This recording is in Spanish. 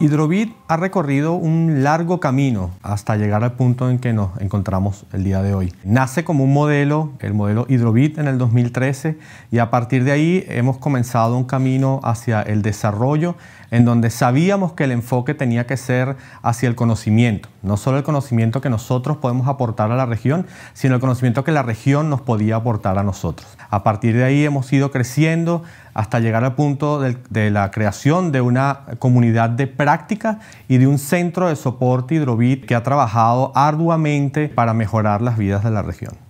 Hidrovit ha recorrido un largo camino hasta llegar al punto en que nos encontramos el día de hoy. Nace como un modelo, el modelo Hidrovit en el 2013, y a partir de ahí hemos comenzado un camino hacia el desarrollo en donde sabíamos que el enfoque tenía que ser hacia el conocimiento, no solo el conocimiento que nosotros podemos aportar a la región, sino el conocimiento que la región nos podía aportar a nosotros. A partir de ahí hemos ido creciendo, hasta llegar al punto de, la creación de una comunidad de práctica y de un centro de soporte hidrobit que ha trabajado arduamente para mejorar las vidas de la región.